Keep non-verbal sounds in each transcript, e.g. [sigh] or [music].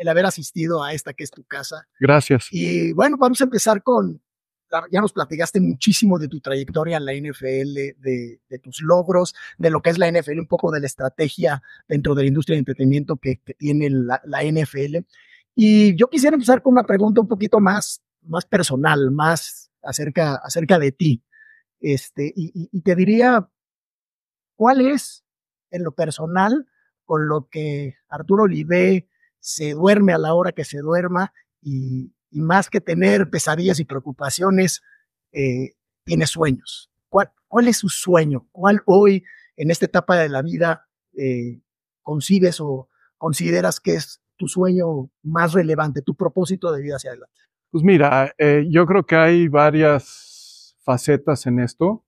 el haber asistido a esta que es tu casa. Gracias. Y bueno, vamos a empezar con, ah, ya nos platicaste muchísimo de tu trayectoria en la NFL, de, tus logros, de lo que es la NFL, un poco de la estrategia dentro de la industria de entretenimiento que, tiene la, NFL. Y yo quisiera empezar con una pregunta un poquito más, más personal, más acerca, acerca de ti. Este, y, te diría, ¿cuál es en lo personal con lo que Arturo Olive se duerme a la hora que se duerma y, más que tener pesadillas y preocupaciones, eh, tiene sueños. ¿Cuál, es su sueño? ¿Cuál hoy, en esta etapa de la vida, eh, concibes o consideras que es tu sueño más relevante, tu propósito de vida hacia adelante? Pues mira, eh, yo creo que hay varias facetas en esto.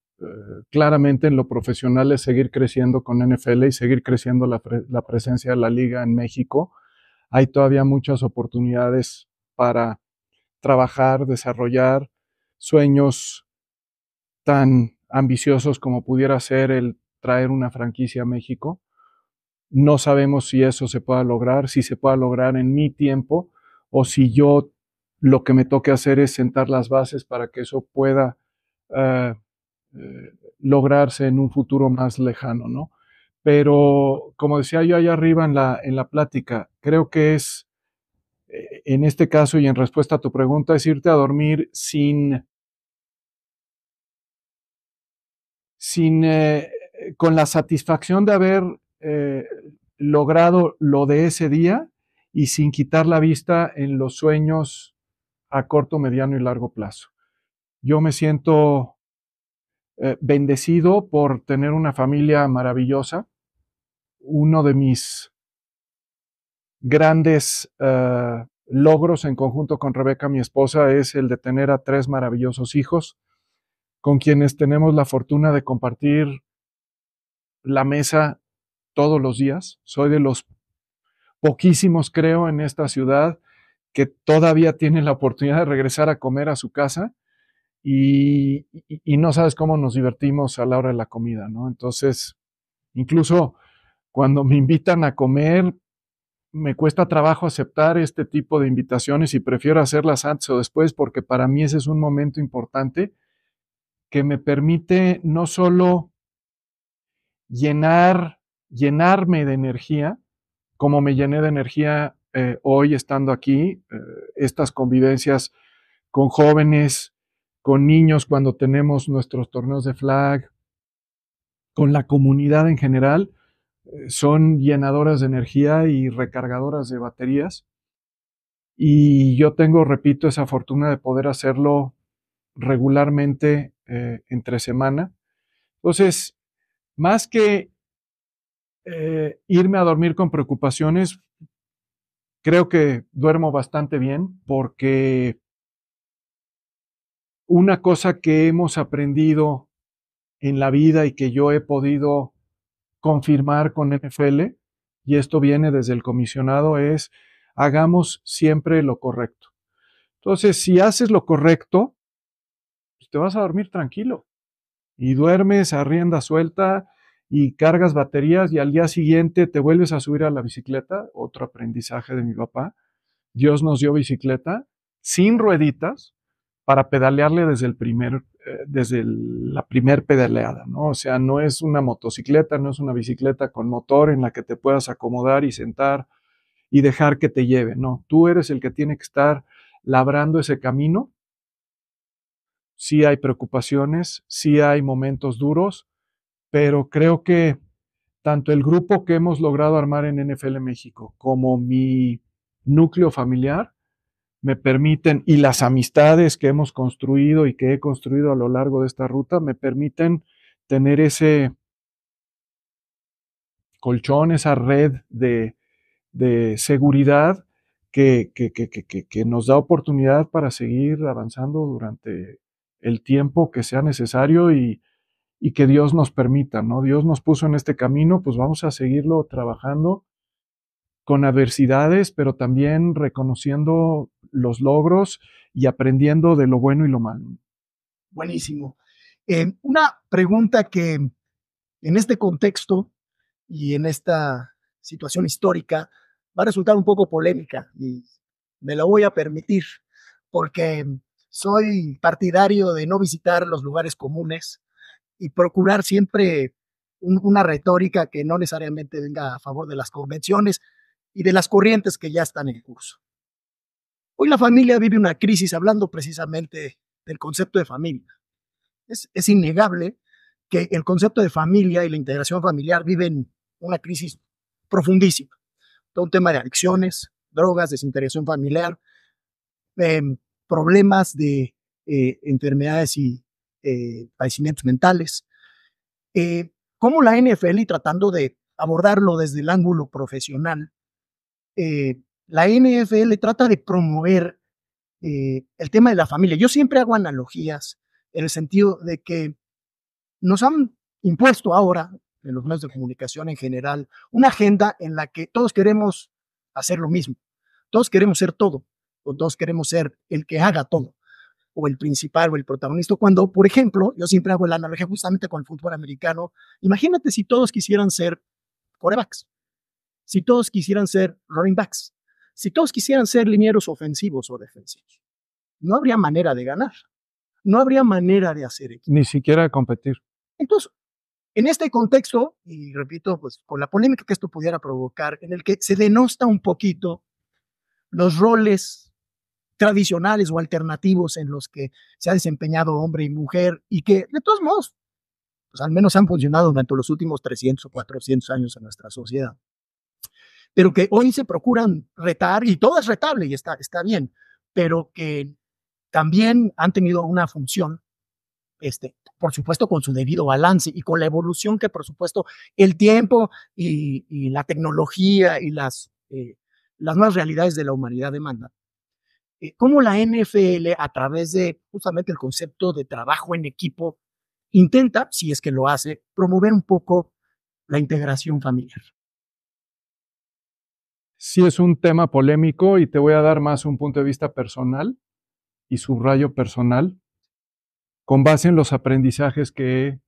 claramente en lo profesional es seguir creciendo con NFL y seguir creciendo la, la presencia de la liga en México hay todavía muchas oportunidades para trabajar, desarrollar sueños tan ambiciosos como pudiera ser el traer una franquicia a México. No sabemos si eso se pueda lograr, si se pueda lograr en mi tiempo o si yo lo que me toque hacer es sentar las bases para que eso pueda eh, eh, lograrse en un futuro más lejano, ¿no? Pero como decía yo allá arriba en la, en la plática, creo que es, eh, en este caso y en respuesta a tu pregunta, es irte a dormir sin, sin, eh, con la satisfacción de haber eh, logrado lo de ese día y sin quitar la vista en los sueños a corto, mediano y largo plazo. Yo me siento bendecido por tener una familia maravillosa uno de mis grandes eh, logros en conjunto con Rebeca, mi esposa, es el de tener a tres maravillosos hijos con quienes tenemos la fortuna de compartir la mesa todos los días. Soy de los poquísimos, creo, en esta ciudad que todavía tienen la oportunidad de regresar a comer a su casa y no sabes cómo nos divertimos a la hora de la comida, ¿no? Entonces, incluso cuando me invitan a comer, me cuesta trabajo aceptar este tipo de invitaciones y prefiero hacerlas antes o después porque para mí ese es un momento importante que me permite no solo llenar, llenarme de energía, como me llené de energía eh, hoy estando aquí, eh, estas convivencias con jóvenes, con niños cuando tenemos nuestros torneos de flag, con la comunidad en general, son llenadoras de energía y recargadoras de baterías. Y yo tengo, repito, esa fortuna de poder hacerlo regularmente eh, entre semana. Entonces, más que eh, irme a dormir con preocupaciones, creo que duermo bastante bien porque una cosa que hemos aprendido en la vida y que yo he podido confirmar con NFL, y esto viene desde el comisionado, es hagamos siempre lo correcto. Entonces, si haces lo correcto, pues, te vas a dormir tranquilo y duermes a rienda suelta y cargas baterías y al día siguiente te vuelves a subir a la bicicleta, otro aprendizaje de mi papá. Dios nos dio bicicleta sin rueditas para pedalearle desde el primer desde la primer pedaleada, ¿no? O sea, no es una motocicleta, no es una bicicleta con motor en la que te puedas acomodar y sentar y dejar que te lleve, no, tú eres el que tiene que estar labrando ese camino. Sí hay preocupaciones, sí hay momentos duros, pero creo que tanto el grupo que hemos logrado armar en NFL México como mi núcleo familiar me permiten, y las amistades que hemos construido y que he construido a lo largo de esta ruta, me permiten tener ese colchón, esa red de, seguridad que, que, nos da oportunidad para seguir avanzando durante el tiempo que sea necesario y, y que Dios nos permita, ¿no? Dios nos puso en este camino, pues vamos a seguirlo trabajando con adversidades, pero también reconociendo los logros y aprendiendo de lo bueno y lo malo. Buenísimo. Eh, una pregunta que en este contexto y en esta situación histórica va a resultar un poco polémica y me lo voy a permitir porque soy partidario de no visitar los lugares comunes y procurar siempre una retórica que no necesariamente venga a favor de las convenciones y de las corrientes que ya están en curso. Hoy la familia vive una crisis hablando precisamente del concepto de familia. Es, innegable que el concepto de familia y la integración familiar viven una crisis profundísima. Todo un tema de adicciones, drogas, desintegración familiar, em, problemas de eh, enfermedades y eh, padecimientos mentales. Eh, ¿Cómo la NFL, y tratando de abordarlo desde el ángulo profesional, la NFL trata de promover eh, el tema de la familia. Yo siempre hago analogías en el sentido de que nos han impuesto ahora, en los medios de comunicación en general, una agenda en la que todos queremos hacer lo mismo, todos queremos ser todo, o todos queremos ser el que haga todo, o el principal o el protagonista. Cuando, por ejemplo, yo siempre hago la analogía justamente con el fútbol americano, imagínate si todos quisieran ser corebacks, si todos quisieran ser running backs, si todos quisieran ser linieros ofensivos o defensivos, no habría manera de ganar. No habría manera de hacer equipo. Ni siquiera competir. Entonces, en este contexto, y repito, pues con la polémica que esto pudiera provocar, en el que se denosta un poquito los roles tradicionales o alternativos en los que se ha desempeñado hombre y mujer y que, de todos modos, pues al menos han funcionado durante los últimos 300 o 400 años en nuestra sociedad pero que hoy se procuran retar y todo es retable y está, está bien, pero que también han tenido una función, este, por supuesto, con su debido balance y con la evolución que, por supuesto, el tiempo y, la tecnología y las, eh, las nuevas realidades de la humanidad demandan. Eh, ¿Cómo la NFL, a través de justamente el concepto de trabajo en equipo, intenta, si es que lo hace, promover un poco la integración familiar? sí es un tema polémico y te voy a dar más un punto de vista personal y subrayo personal con base en los aprendizajes que he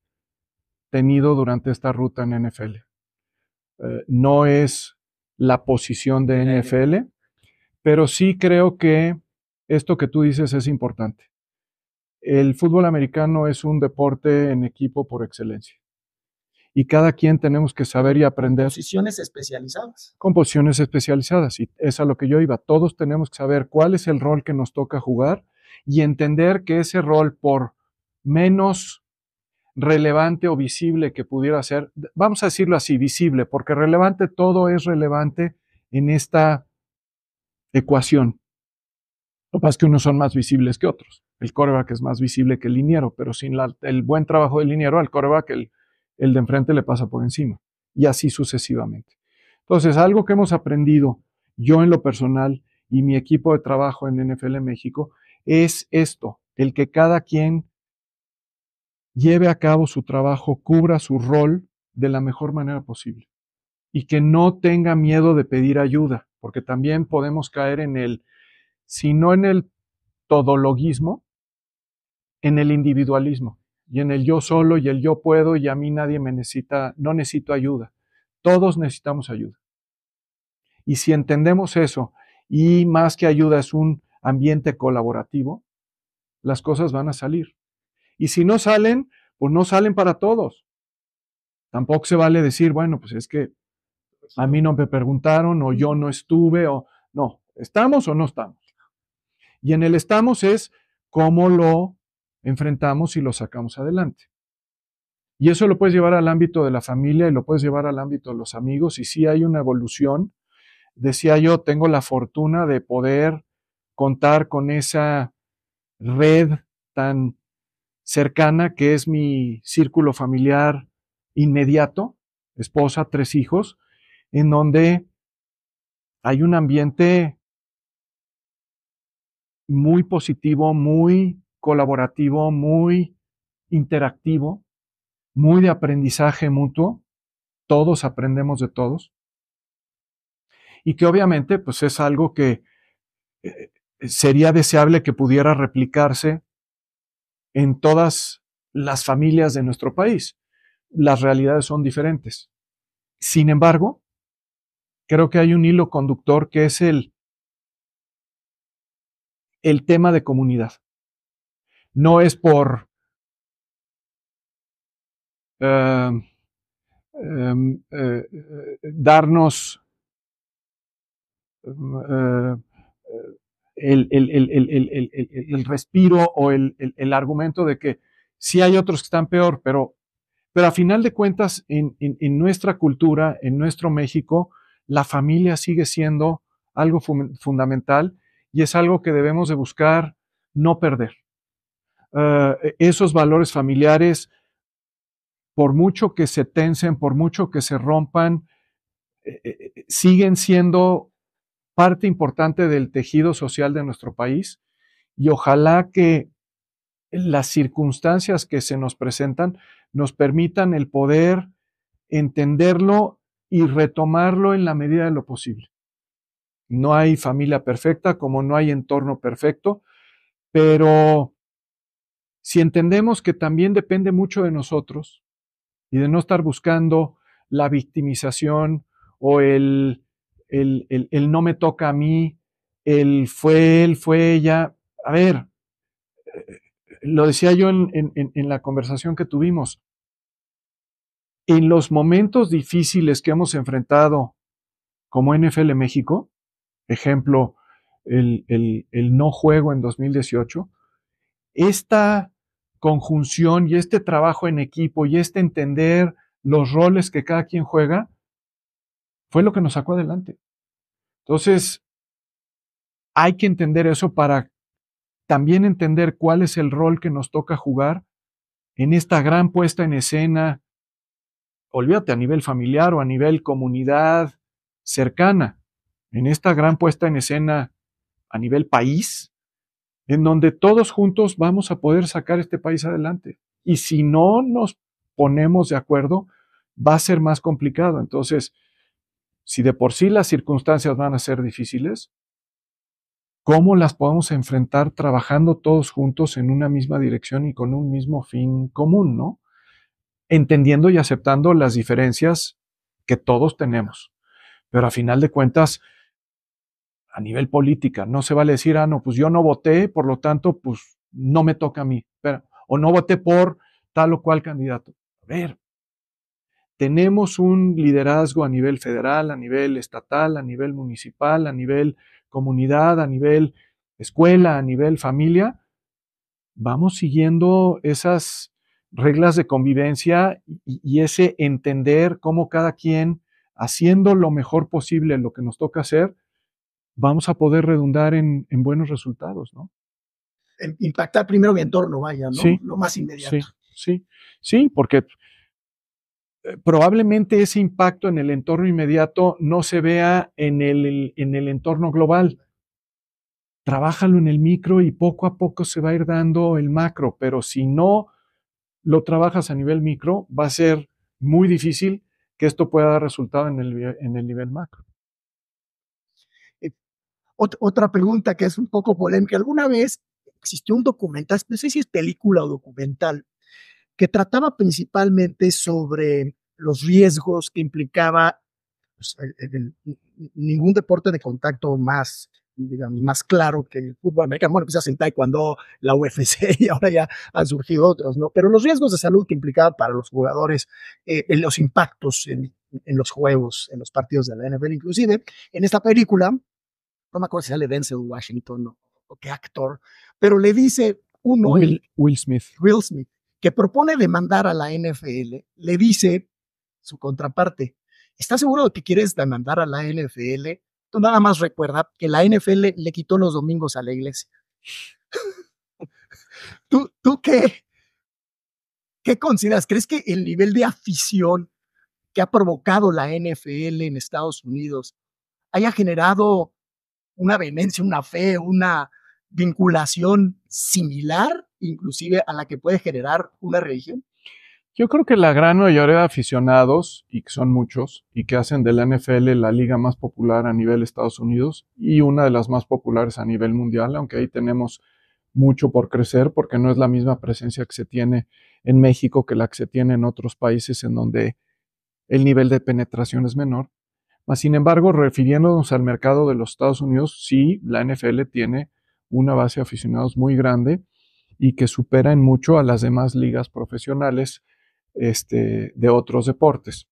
tenido durante esta ruta en NFL. Eh, no es la posición de NFL, pero sí creo que esto que tú dices es importante. El fútbol americano es un deporte en equipo por excelencia y cada quien tenemos que saber y aprender. Posiciones especializadas. Con posiciones especializadas, y es a lo que yo iba. Todos tenemos que saber cuál es el rol que nos toca jugar y entender que ese rol, por menos relevante o visible que pudiera ser, vamos a decirlo así, visible, porque relevante todo es relevante en esta ecuación. Lo que pasa es que unos son más visibles que otros. El coreback es más visible que el liniero, pero sin el buen trabajo del liniero, al coreback el el de enfrente le pasa por encima, y así sucesivamente. Entonces, algo que hemos aprendido yo en lo personal y mi equipo de trabajo en NFL México es esto, el que cada quien lleve a cabo su trabajo, cubra su rol de la mejor manera posible y que no tenga miedo de pedir ayuda, porque también podemos caer en el, si no en el todologismo, en el individualismo y en el yo solo y el yo puedo y a mí nadie me necesita, no necesito ayuda. Todos necesitamos ayuda. Y si entendemos eso y más que ayuda es un ambiente colaborativo, las cosas van a salir. Y si no salen, pues no salen para todos. Tampoco se vale decir, bueno, pues es que a mí no me preguntaron o yo no estuve o no, estamos o no estamos. Y en el estamos es cómo lo enfrentamos y lo sacamos adelante. Y eso lo puedes llevar al ámbito de la familia y lo puedes llevar al ámbito de los amigos. Y si hay una evolución, decía ah, yo, tengo la fortuna de poder contar con esa red tan cercana que es mi círculo familiar inmediato, esposa, tres hijos, en donde hay un ambiente muy positivo, muy colaborativo, muy interactivo, muy de aprendizaje mutuo. Todos aprendemos de todos. Y que obviamente pues es algo que eh, sería deseable que pudiera replicarse en todas las familias de nuestro país. Las realidades son diferentes. Sin embargo, creo que hay un hilo conductor que es el, el tema de comunidad no es por darnos el, respiro o el, argumento de que sí hay otros que están peor, pero, pero a final de cuentas en, en nuestra cultura, en nuestro México, la familia sigue siendo algo fundamental y es algo que debemos de buscar no perder. Eh, esos valores familiares, por mucho que se tensen, por mucho que se rompan, eh, eh, siguen siendo parte importante del tejido social de nuestro país y ojalá que las circunstancias que se nos presentan nos permitan el poder entenderlo y retomarlo en la medida de lo posible. No hay familia perfecta, como no hay entorno perfecto, pero si entendemos que también depende mucho de nosotros y de no estar buscando la victimización o el, el, no me toca a mí, el fue él, fue ella. A ver, eh, lo decía yo en, la conversación que tuvimos. En los momentos difíciles que hemos enfrentado como NFL México, ejemplo, el, el, el no juego en 2018, esta conjunción y este trabajo en equipo y este entender los roles que cada quien juega, fue lo que nos sacó adelante. Entonces, hay que entender eso para también entender cuál es el rol que nos toca jugar en esta gran puesta en escena, olvídate a nivel familiar o a nivel comunidad cercana, en esta gran puesta en escena a nivel país, en donde todos juntos vamos a poder sacar este país adelante. Y si no nos ponemos de acuerdo, va a ser más complicado. Entonces, si de por sí las circunstancias van a ser difíciles, ¿cómo las podemos enfrentar trabajando todos juntos en una misma dirección y con un mismo fin común, ¿no? Entendiendo y aceptando las diferencias que todos tenemos. Pero a final de cuentas, a nivel política. No se vale decir, ah, no, pues yo no voté, por lo tanto, pues no me toca a mí. Pero, o no voté por tal o cual candidato. A ver, tenemos un liderazgo a nivel federal, a nivel estatal, a nivel municipal, a nivel comunidad, a nivel escuela, a nivel familia. Vamos siguiendo esas reglas de convivencia y, y ese entender cómo cada quien, haciendo lo mejor posible lo que nos toca hacer, vamos a poder redundar en, buenos resultados, ¿no? Impactar primero mi entorno, vaya, ¿no? Sí, Lo más inmediato. Sí, sí, porque eh, probablemente ese impacto en el entorno inmediato no se vea en el, en el entorno global. Trabájalo en el micro y poco a poco se va a ir dando el macro, pero si no lo trabajas a nivel micro, va a ser muy difícil que esto pueda dar resultado en el nivel macro otra pregunta que es un poco polémica. ¿Alguna vez existió un documental, no sé si es película o documental, que trataba principalmente sobre los riesgos que implicaba pues, ningún deporte de contacto más digamos, más claro que el fútbol americano. Bueno, quizás en Taekwondo, la UFC [laughs] y ahora ya han surgido otros, ¿no? Pero los riesgos de salud que implicaba para los jugadores, eh, los impactos en, en, los juegos, en los partidos de la NFL, inclusive en esta película, no me acuerdo si sale Denzel Washington o, qué actor, pero le dice uno, Will, Will Smith. Will Smith, que propone demandar a la NFL, le dice su contraparte, ¿estás seguro de que quieres demandar a la NFL? Tú nada más recuerda que la NFL le quitó los domingos a la iglesia. [laughs] ¿Tú, ¿Tú qué? ¿Qué consideras? ¿Crees que el nivel de afición que ha provocado la NFL en Estados Unidos haya generado una vehemencia, una fe, una vinculación similar inclusive a la que puede generar una religión? Yo creo que la gran mayoría de aficionados, y que son muchos, y que hacen de la NFL la liga más popular a nivel Estados Unidos y una de las más populares a nivel mundial, aunque ahí tenemos mucho por crecer porque no es la misma presencia que se tiene en México que la que se tiene en otros países en donde el nivel de penetración es menor sin embargo, refiriéndonos al mercado de los Estados Unidos, sí, la NFL tiene una base de aficionados muy grande y que supera en mucho a las demás ligas profesionales este, de otros deportes.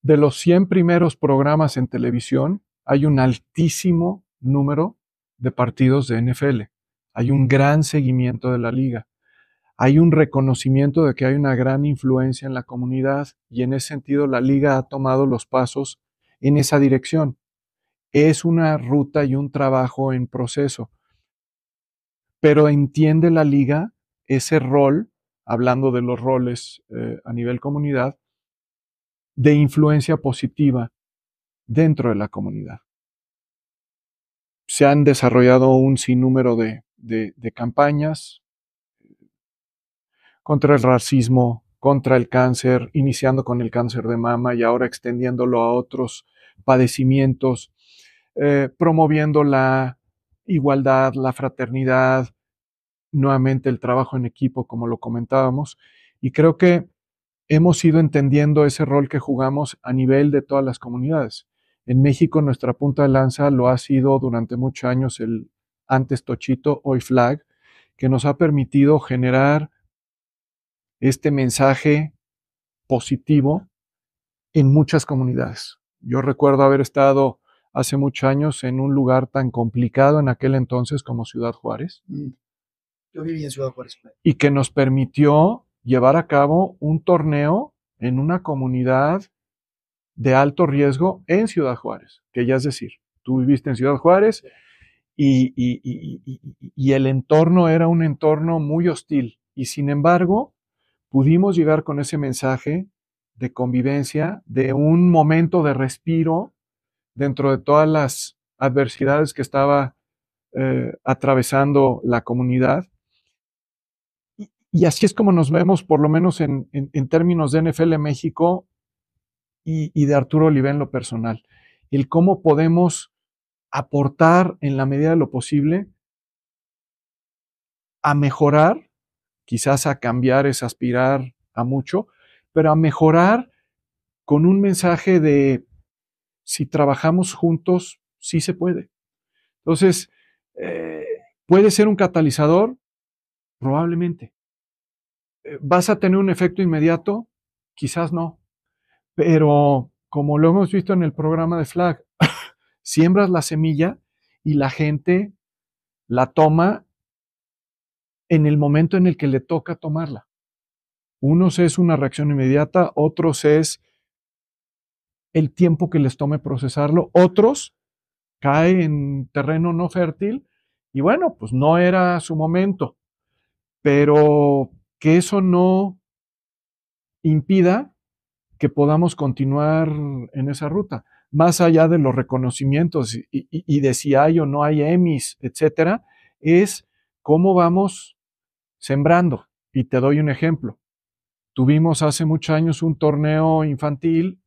De los 100 primeros programas en televisión, hay un altísimo número de partidos de NFL. Hay un gran seguimiento de la liga hay un reconocimiento de que hay una gran influencia en la comunidad y en ese sentido la liga ha tomado los pasos en esa dirección. Es una ruta y un trabajo en proceso. Pero entiende la liga ese rol, hablando de los roles eh, a nivel comunidad, de influencia positiva dentro de la comunidad. Se han desarrollado un sinnúmero de, de campañas, contra el racismo, contra el cáncer, iniciando con el cáncer de mama y ahora extendiéndolo a otros padecimientos, eh, promoviendo la igualdad, la fraternidad, nuevamente el trabajo en equipo, como lo comentábamos, y creo que hemos ido entendiendo ese rol que jugamos a nivel de todas las comunidades. En México nuestra punta de lanza lo ha sido durante muchos años el antes Tochito, hoy Flag, que nos ha permitido generar este mensaje positivo en muchas comunidades. Yo recuerdo haber estado hace muchos años en un lugar tan complicado en aquel entonces como Ciudad Juárez. Mm. Yo viví en Ciudad Juárez. Y que nos permitió llevar a cabo un torneo en una comunidad de alto riesgo en Ciudad Juárez, que ya es decir, tú viviste en Ciudad Juárez y el entorno era un entorno muy hostil y sin embargo pudimos llegar con ese mensaje de convivencia, de un momento de respiro dentro de todas las adversidades que estaba eh, atravesando la comunidad. Y, así es como nos vemos, por lo menos en, términos de NFL México y, de Arturo Olive en lo personal. El cómo podemos aportar en la medida de lo posible a mejorar quizás a cambiar es aspirar a mucho, pero a mejorar con un mensaje de si trabajamos juntos, sí se puede. Entonces, eh, ¿puede ser un catalizador? Probablemente. Eh, ¿Vas a tener un efecto inmediato? Quizás no. Pero como lo hemos visto en el programa de Flag, [laughs] siembras la semilla y la gente la toma en el momento en el que le toca tomarla. Unos es una reacción inmediata, otros es el tiempo que les tome procesarlo, otros cae en terreno no fértil y bueno, pues no era su momento, pero que eso no impida que podamos continuar en esa ruta, más allá de los reconocimientos y, de si hay o no hay EMIs, etcétera, es cómo vamos sembrando. Y te doy un ejemplo. Tuvimos hace muchos años un torneo infantil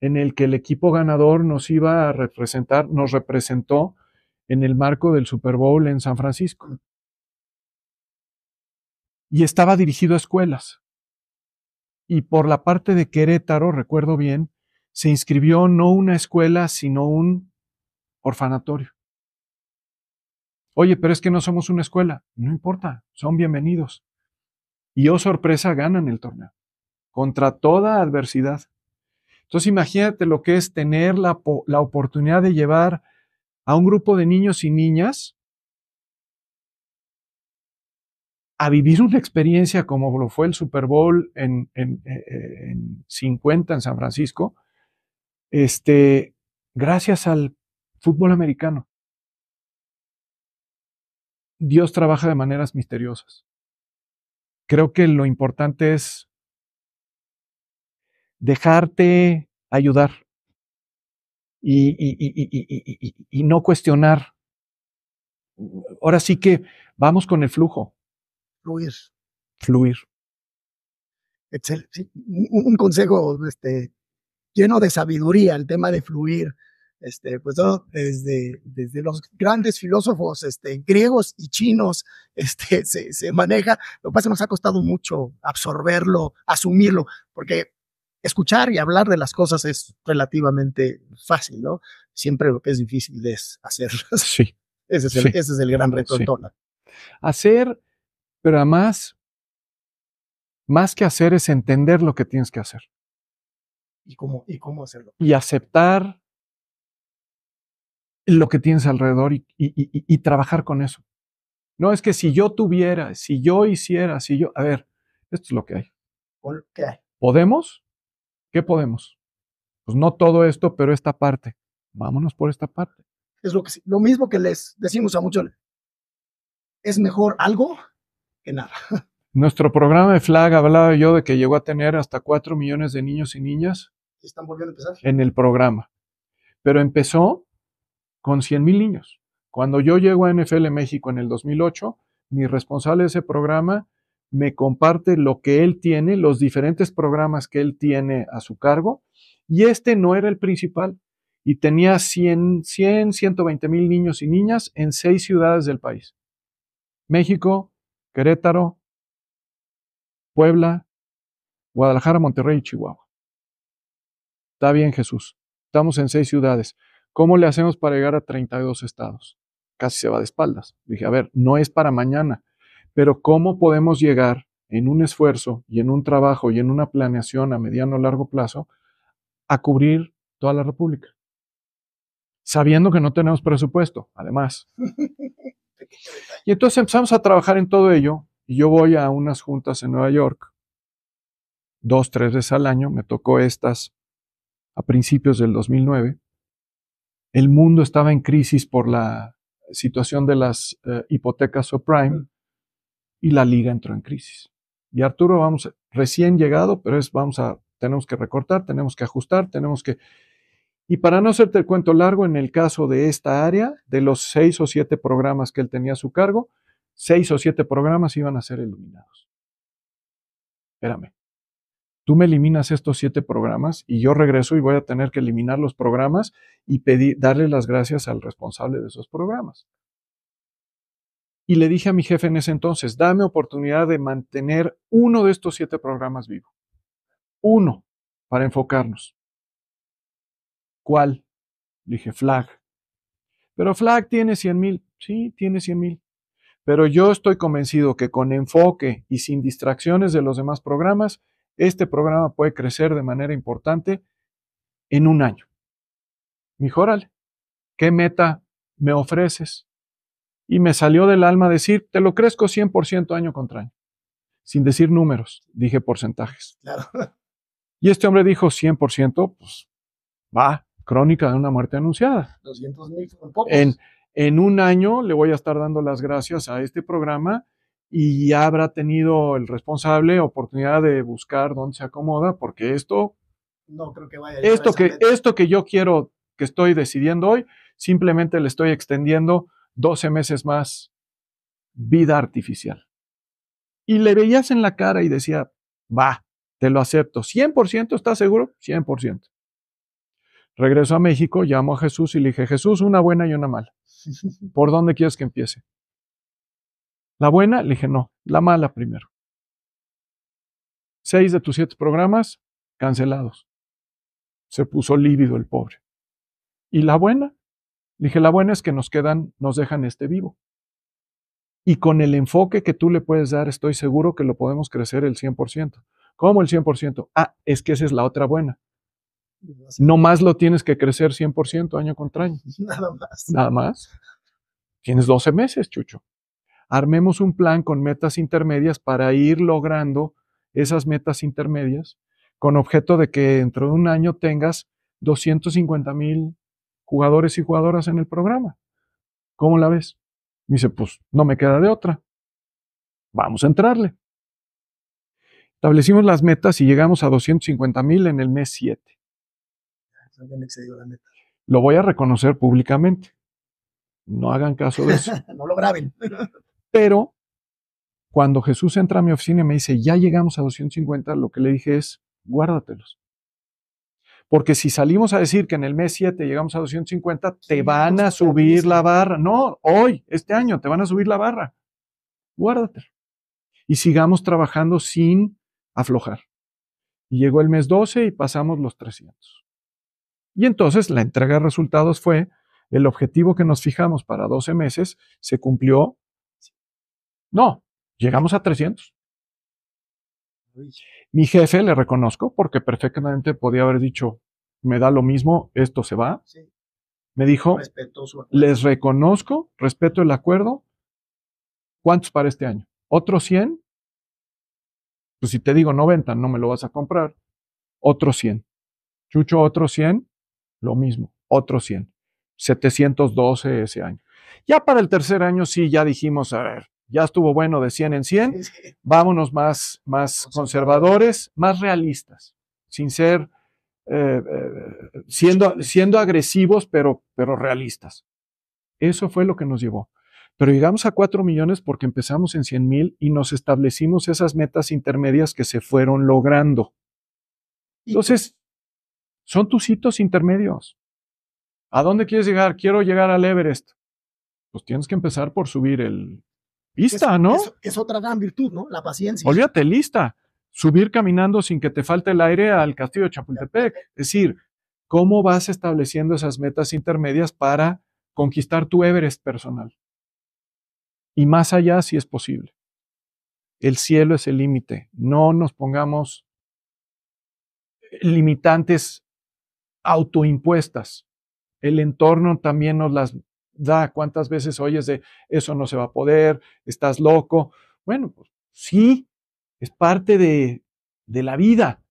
en el que el equipo ganador nos iba a representar, nos representó en el marco del Super Bowl en San Francisco. Y estaba dirigido a escuelas. Y por la parte de Querétaro, recuerdo bien, se inscribió no una escuela, sino un orfanatorio. Oye, pero es que no somos una escuela. No importa, son bienvenidos. Y oh sorpresa, ganan el torneo. Contra toda adversidad. Entonces imagínate lo que es tener la, oportunidad de llevar a un grupo de niños y niñas a vivir una experiencia como lo fue el Super Bowl en, en 50 eh, eh, en San Francisco, este, gracias al fútbol americano. Dios trabaja de maneras misteriosas. Creo que lo importante es dejarte ayudar y, no cuestionar. Ahora sí que vamos con el flujo. Fluir. Fluir. Un, un, consejo este, lleno de sabiduría, el tema de fluir este, pues todo, desde, desde los grandes filósofos este, griegos y chinos [laughs] este, se, maneja. Lo que pasa es que nos ha costado mucho absorberlo, asumirlo, porque escuchar y hablar de las cosas es relativamente fácil, ¿no? Siempre lo que es difícil es hacerlas. [laughs] Sí. Ese es el, ese es el gran reto, Hacer, pero además, más que hacer es entender lo que tienes que hacer. ¿Y cómo, y cómo hacerlo? Y aceptar lo que tienes alrededor y, trabajar con eso. No es que si yo tuviera, si yo hiciera, si yo, a ver, esto es lo que hay. ¿Qué ¿Podemos? ¿Qué podemos? Pues no todo esto, pero esta parte. Vámonos por esta parte. Es lo, que, lo mismo que les decimos a muchos. Es mejor algo que nada. [laughs] Nuestro programa de FLAG hablaba yo de que llegó a tener hasta 4 millones de niños y niñas. Están volviendo a empezar. En el programa. Pero empezó con 100 mil niños. Cuando yo llego a NFL México en el 2008, mi responsable de ese programa me comparte lo que él tiene, los diferentes programas que él tiene a su cargo, y este no era el principal, y tenía 100, 100 120 mil niños y niñas en seis ciudades del país. México, Querétaro, Puebla, Guadalajara, Monterrey y Chihuahua. Está bien, Jesús. Estamos en seis ciudades. ¿Cómo le hacemos para llegar a 32 estados? Casi se va de espaldas. Dije, a ver, no es para mañana, pero ¿cómo podemos llegar en un esfuerzo y en un trabajo y en una planeación a mediano o largo plazo a cubrir toda la República? Sabiendo que no tenemos presupuesto, además. [laughs] Y entonces empezamos a trabajar en todo ello y yo voy a unas juntas en Nueva York, dos, tres veces al año, me tocó estas a principios del 2009 el mundo estaba en crisis por la situación de las eh, hipotecas subprime y la liga entró en crisis. Y Arturo, vamos, recién llegado, pero es, vamos a, tenemos que recortar, tenemos que ajustar, tenemos que... Y para no hacerte el cuento largo, en el caso de esta área, de los seis o siete programas que él tenía a su cargo, seis o siete programas iban a ser eliminados. Espérame, Tú me eliminas estos siete programas y yo regreso y voy a tener que eliminar los programas y pedir, darle las gracias al responsable de esos programas. Y le dije a mi jefe en ese entonces, dame oportunidad de mantener uno de estos siete programas vivo. Uno, para enfocarnos. ¿Cuál? Le dije, Flag. Pero Flag tiene 100.000. mil. Sí, tiene 100.000. mil. Pero yo estoy convencido que con enfoque y sin distracciones de los demás programas, este programa puede crecer de manera importante en un año. joral ¿qué meta me ofreces? Y me salió del alma decir, te lo crezco 100% año contra año, sin decir números, dije porcentajes. [laughs] Y este hombre dijo 100%, pues va, crónica de una muerte anunciada. en, en un año le voy a estar dando las gracias a este programa y habrá tenido el responsable oportunidad de buscar dónde se acomoda, porque esto, que esto que esto que yo quiero que estoy decidiendo hoy, simplemente le estoy extendiendo 12 meses más vida artificial. Y le veías en la cara y decía, va, te lo acepto. ¿100% estás seguro? 100%. Regreso a México, llamo a Jesús y le dije, Jesús, una buena y una mala. [laughs] ¿Por dónde quieres que empiece? La buena, le dije, no, la mala primero. Seis de tus siete programas cancelados. Se puso lívido el pobre. ¿Y la buena? Le dije, la buena es que nos quedan, nos dejan este vivo. Y con el enfoque que tú le puedes dar, estoy seguro que lo podemos crecer el 100%. ¿Cómo el 100%? Ah, es que esa es la otra buena. No más lo tienes que crecer 100% año contra año. [laughs] Nada más. Nada más. Tienes 12 meses, Chucho armemos un plan con metas intermedias para ir logrando esas metas intermedias con objeto de que dentro de un año tengas 250 mil jugadores y jugadoras en el programa. ¿Cómo la ves? dice, pues no me queda de otra. Vamos a entrarle. Establecimos las metas y llegamos a 250 mil en el mes 7. Lo voy a reconocer públicamente. No hagan caso de eso. [laughs] no lo graben. Pero cuando Jesús entra a mi oficina y me dice, ya llegamos a 250, lo que le dije es, guárdatelos. Porque si salimos a decir que en el mes 7 llegamos a 250, te van pues, a subir la barra. No, hoy, este año, te van a subir la barra. Guárdatelos. Y sigamos trabajando sin aflojar. Y llegó el mes 12 y pasamos los 300. Y entonces la entrega de resultados fue, el objetivo que nos fijamos para 12 meses se cumplió no, llegamos a 300. Mi jefe le reconozco porque perfectamente podía haber dicho, me da lo mismo, esto se va. Me dijo, les reconozco, respeto el acuerdo. ¿Cuántos para este año? ¿Otros 100? Pues si te digo 90, no me lo vas a comprar. Otros 100. Chucho, otros 100, lo mismo, otros 100. 712 ese año. Ya para el tercer año sí, ya dijimos, a ver, ya estuvo bueno de 100 en 100, vámonos más, más conservadores, más realistas, sin ser, eh, eh, siendo, agresivos, pero, pero realistas. Eso fue lo que nos llevó. Pero llegamos a 4 millones porque empezamos en 100 mil y nos establecimos esas metas intermedias que se fueron logrando. Entonces, son tus hitos intermedios. ¿A dónde quieres llegar? Quiero llegar al Everest. Pues tienes que empezar por subir el Lista, ¿no? Es, es, otra gran virtud, ¿no? La paciencia. Olvídate, lista. Subir caminando sin que te falte el aire al castillo de Chapultepec. Es decir, ¿cómo vas estableciendo esas metas intermedias para conquistar tu Everest personal? Y más allá, si es posible. El cielo es el límite. No nos pongamos limitantes autoimpuestas. El entorno también nos las da, cuántas veces oyes de eso no se va a poder, estás loco. Bueno, pues sí, es parte de, la vida.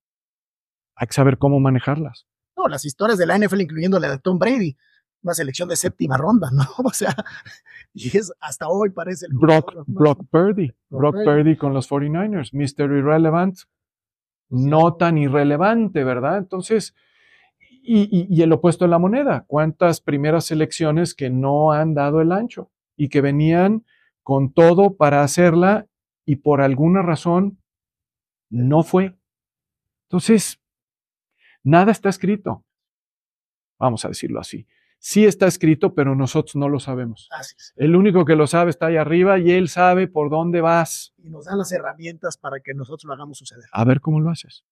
Hay que saber cómo manejarlas. No, las historias de la NFL, incluyendo la de Tom Brady, una selección de séptima ronda, ¿no? [laughs] O sea, y es hasta hoy parece el. Brock, Brock Purdy. Brock, Brock Purdy con los 49ers. Mr. Irrelevant. No tan irrelevante, ¿verdad? Entonces, y, el opuesto de la moneda, cuántas primeras elecciones que no han dado el ancho y que venían con todo para hacerla y por alguna razón no fue. Entonces, nada está escrito. Vamos a decirlo así. Sí está escrito, pero nosotros no lo sabemos. El único que lo sabe está ahí arriba y él sabe por dónde vas. Y nos da las herramientas para que nosotros lo hagamos suceder. A ver cómo lo haces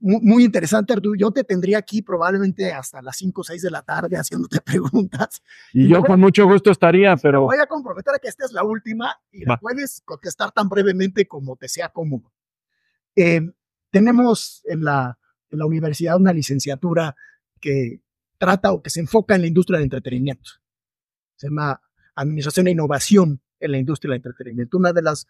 muy, interesante, Arturo. Yo te tendría aquí probablemente hasta las 5 o 6 de la tarde haciéndote [laughs] preguntas. Y, yo con mucho gusto estaría, pero... voy a comprometer a que esta es la última y la puedes contestar tan brevemente como te sea cómodo. Em, tenemos en la, en la universidad una licenciatura que trata o que se enfoca en la industria del entretenimiento. Se llama Administración e Innovación en la industria del entretenimiento. Una de las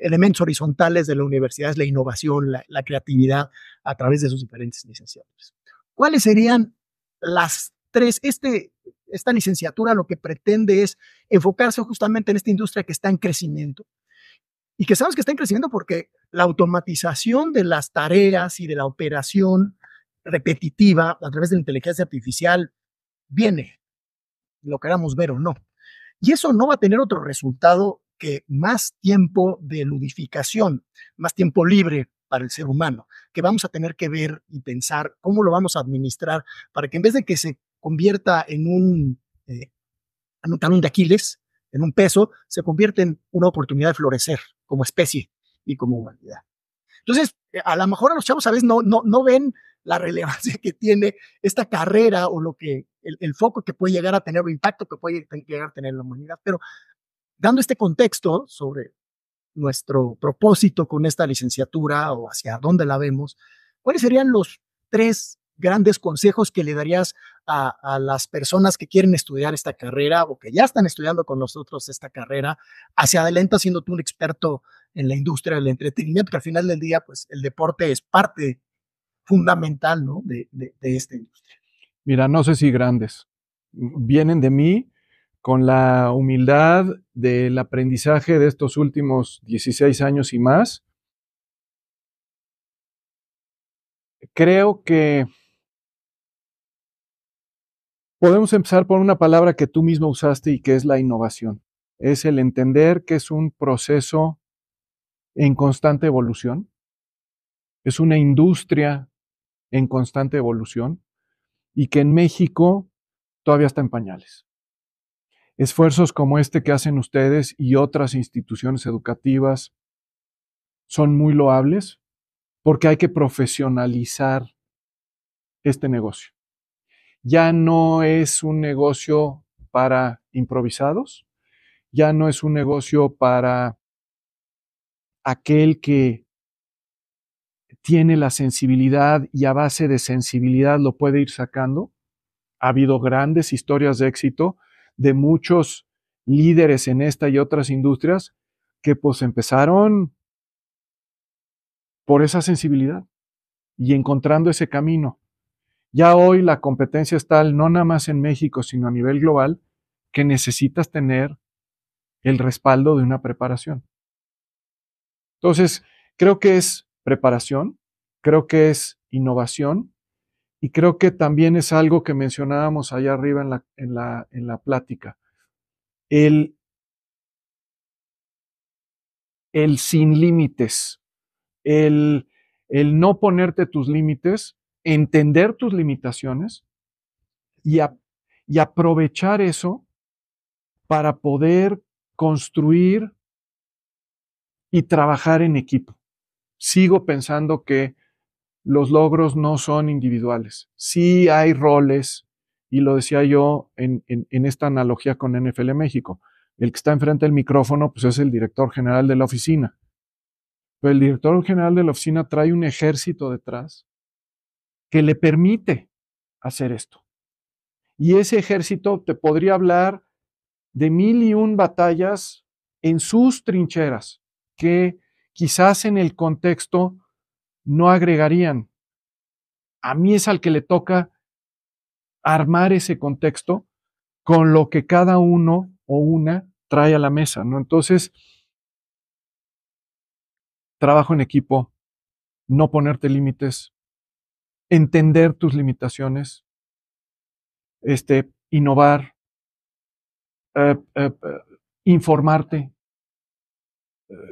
elementos horizontales de la universidad es la innovación, la, creatividad a través de sus diferentes licenciaturas. ¿Cuáles serían las tres? Este, esta licenciatura lo que pretende es enfocarse justamente en esta industria que está en crecimiento y que sabemos que está en crecimiento porque la automatización de las tareas y de la operación repetitiva a través de la inteligencia artificial viene, lo queramos ver o no. Y eso no va a tener otro resultado que más tiempo de ludificación, más tiempo libre para el ser humano, que vamos a tener que ver y pensar cómo lo vamos a administrar para que en vez de que se convierta en un, eh, un talón de Aquiles, en un peso, se convierta en una oportunidad de florecer como especie y como humanidad. Entonces, eh, a lo mejor a los chavos a veces no, no, ven la relevancia que tiene esta carrera o lo que el, el foco que puede llegar a tener, el impacto que puede llegar a tener la humanidad, pero dando este contexto sobre nuestro propósito con esta licenciatura o hacia dónde la vemos, ¿cuáles serían los tres grandes consejos que le darías a, las personas que quieren estudiar esta carrera o que ya están estudiando con nosotros esta carrera hacia adelante, siendo tú un experto en la industria del entretenimiento, que al final del día, pues el deporte es parte fundamental de, de esta industria. Mira, no sé si grandes. Vienen de mí con la humildad del aprendizaje de estos últimos 16 años y más, creo que podemos empezar por una palabra que tú mismo usaste y que es la innovación. Es el entender que es un proceso en constante evolución, es una industria en constante evolución y que en México todavía está en pañales. Esfuerzos como este que hacen ustedes y otras instituciones educativas son muy loables porque hay que profesionalizar este negocio. Ya no es un negocio para improvisados, ya no es un negocio para aquel que tiene la sensibilidad y a base de sensibilidad lo puede ir sacando. Ha habido grandes historias de éxito de muchos líderes en esta y otras industrias que pues empezaron por esa sensibilidad y encontrando ese camino. Ya hoy la competencia es tal, no nada más en México, sino a nivel global, que necesitas tener el respaldo de una preparación. Entonces, creo que es preparación, creo que es innovación y creo que también es algo que mencionábamos allá arriba en la, en la, plática. El, el sin límites, el, no ponerte tus límites, entender tus limitaciones y aprovechar eso para poder construir y trabajar en equipo. Sigo pensando que los logros no son individuales. Sí hay roles, y lo decía yo en, esta analogía con NFL México. El que está enfrente del micrófono, pues es el director general de la oficina. Pero el director general de la oficina trae un ejército detrás que le permite hacer esto. Y ese ejército te podría hablar de mil y un batallas en sus trincheras, que quizás en el contexto no agregarían. A mí es al que le toca armar ese contexto con lo que cada uno o una trae a la mesa, ¿no? Entonces, trabajo en equipo, no ponerte límites, entender tus limitaciones, este, innovar, eh, eh, eh, informarte.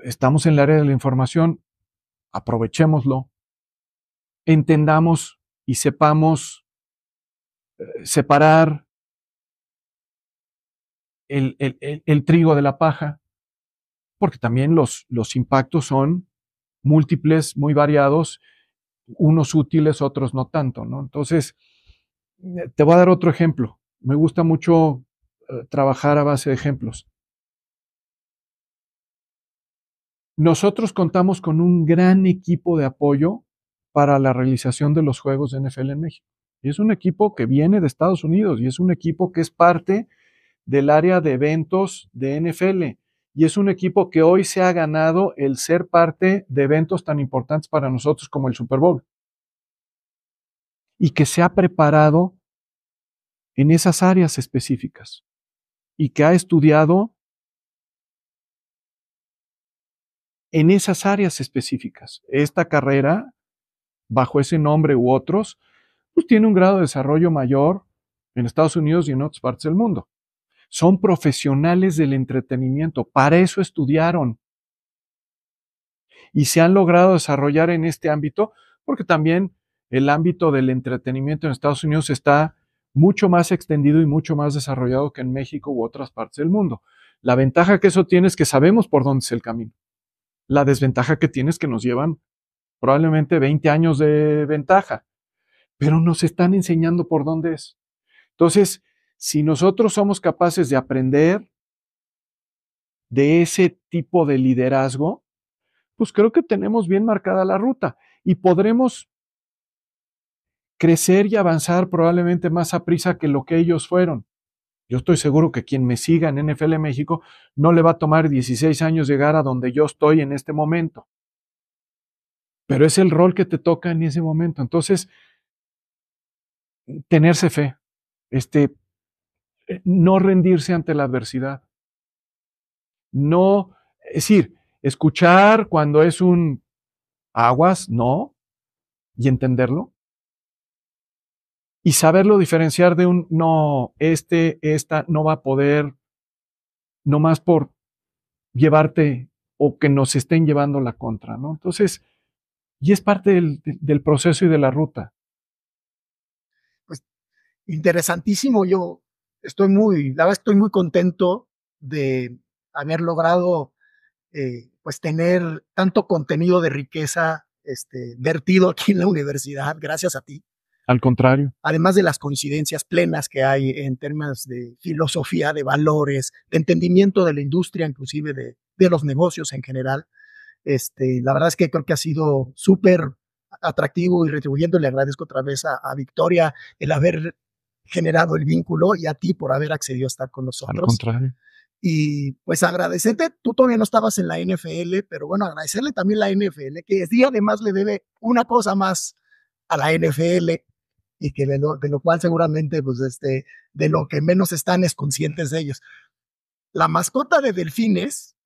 Estamos en el área de la información, aprovechémoslo, entendamos y sepamos eh, separar el, trigo de la paja, porque también los, impactos son múltiples, muy variados, unos útiles, otros no tanto, Entonces, eh, te voy a dar otro ejemplo. Me gusta mucho eh, trabajar a base de ejemplos. Nosotros contamos con un gran equipo de apoyo para la realización de los juegos de NFL en México. Y es un equipo que viene de Estados Unidos y es un equipo que es parte del área de eventos de NFL. Y es un equipo que hoy se ha ganado el ser parte de eventos tan importantes para nosotros como el Super Bowl. Y que se ha preparado en esas áreas específicas y que ha estudiado en esas áreas específicas. Esta carrera, bajo ese nombre u otros, pues tiene un grado de desarrollo mayor en Estados Unidos y en otras partes del mundo. Son profesionales del entretenimiento, para eso estudiaron. Y se han logrado desarrollar en este ámbito, porque también el ámbito del entretenimiento en Estados Unidos está mucho más extendido y mucho más desarrollado que en México u otras partes del mundo. La ventaja que eso tiene es que sabemos por dónde es el camino la desventaja que tienes es que nos llevan probablemente 20 años de ventaja, pero nos están enseñando por dónde es. Entonces, si nosotros somos capaces de aprender de ese tipo de liderazgo, pues creo que tenemos bien marcada la ruta y podremos crecer y avanzar probablemente más a prisa que lo que ellos fueron. Yo estoy seguro que quien me siga en NFL México no le va a tomar 16 años llegar a donde yo estoy en este momento. Pero es el rol que te toca en ese momento. Entonces, tenerse fe, este, eh, no rendirse ante la adversidad. No, es decir, escuchar cuando es un aguas, no, y entenderlo y saberlo diferenciar de un no, este, esta no va a poder, no más por llevarte o que nos estén llevando la contra, ¿no? Entonces, y es parte del, proceso y de la ruta. Pues interesantísimo, yo estoy muy, la verdad estoy muy contento de haber logrado eh, pues tener tanto contenido de riqueza este, vertido aquí en la universidad, gracias a ti. Al contrario. Además de las coincidencias plenas que hay en términos de filosofía, de valores, de entendimiento de la industria, inclusive de, los negocios en general, este, la verdad es que creo que ha sido súper atractivo y retribuyendo. Le agradezco otra vez a, Victoria el haber generado el vínculo y a ti por haber accedido a estar con nosotros. Al contrario. Y pues agradecerte, tú todavía no estabas en la NFL, pero bueno, agradecerle también a la NFL, que es día además le debe una cosa más a la NFL y que de lo, cual seguramente, pues, este, de lo que menos están es conscientes de ellos. La mascota de delfines,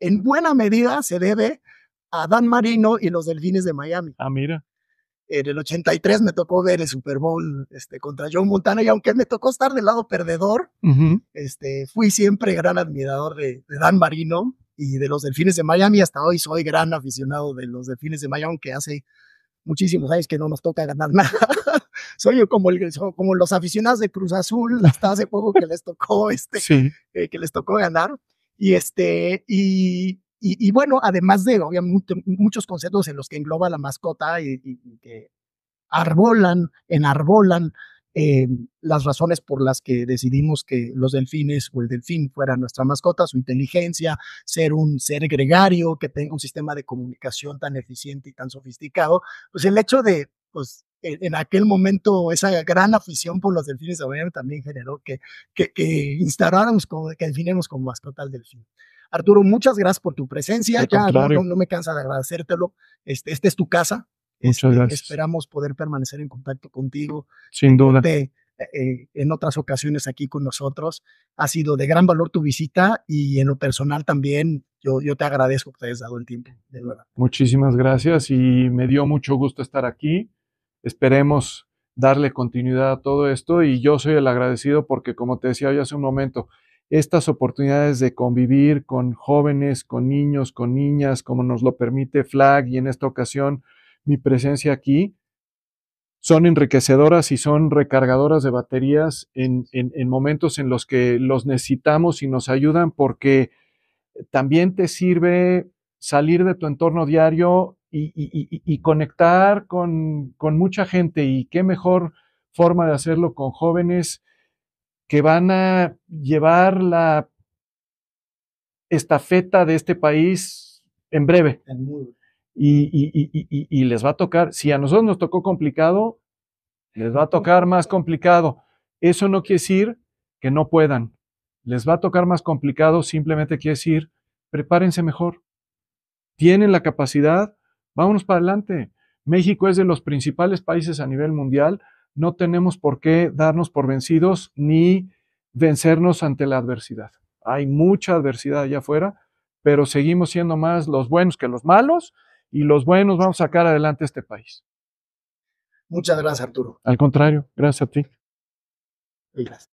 en buena medida, se debe a Dan Marino y los delfines de Miami. Ah, mira. En el 83 me tocó ver el Super Bowl este, contra John Montana y aunque me tocó estar del lado perdedor, este, fui siempre gran admirador de, de Dan Marino y de los delfines de Miami. Hasta hoy soy gran aficionado de los delfines de Miami, aunque hace muchísimos años que no nos toca ganar nada. soy [laughs] como, el, como los aficionados de Cruz Azul hasta hace poco que les tocó, este, eh, que les tocó ganar. Y, este, y, bueno, además de obviamente muchos conceptos en los que engloba la mascota y que arbolan, enarbolan eh, las razones por las que decidimos que los delfines o el delfín fuera nuestra mascota, su inteligencia, ser un ser gregario, que tenga un sistema de comunicación tan eficiente y tan sofisticado, pues el hecho de, pues, e-, en aquel momento esa gran afición por los delfines también generó que, que, que como, que definimos como mascota al delfín. Arturo, muchas gracias por tu presencia. no, me cansa de agradecértelo. Este, este es tu casa. Este, esperamos poder permanecer en contacto contigo. Sin duda. Este, eh, en otras ocasiones aquí con nosotros. Ha sido de gran valor tu visita y en lo personal también yo, yo te agradezco que te hayas dado el tiempo. De verdad. Muchísimas gracias y me dio mucho gusto estar aquí. Esperemos darle continuidad a todo esto y yo soy el agradecido porque como te decía yo hace un momento, estas oportunidades de convivir con jóvenes, con niños, con niñas, como nos lo permite FLAG y en esta ocasión mi presencia aquí, son enriquecedoras y son recargadoras de baterías en, momentos en los que los necesitamos y nos ayudan porque también te sirve salir de tu entorno diario y, conectar con, con, mucha gente. Y qué mejor forma de hacerlo con jóvenes que van a llevar la estafeta de este país en breve. En breve y, les va a tocar, si a nosotros nos tocó complicado, les va a tocar más complicado. Eso no quiere decir que no puedan. Les va a tocar más complicado, simplemente quiere decir, prepárense mejor. Tienen la capacidad, vámonos para adelante. México es de los principales países a nivel mundial. No tenemos por qué darnos por vencidos ni vencernos ante la adversidad. Hay mucha adversidad allá afuera, pero seguimos siendo más los buenos que los malos y los buenos vamos a sacar adelante este país. Muchas gracias, Arturo. Al contrario, gracias a ti. Gracias.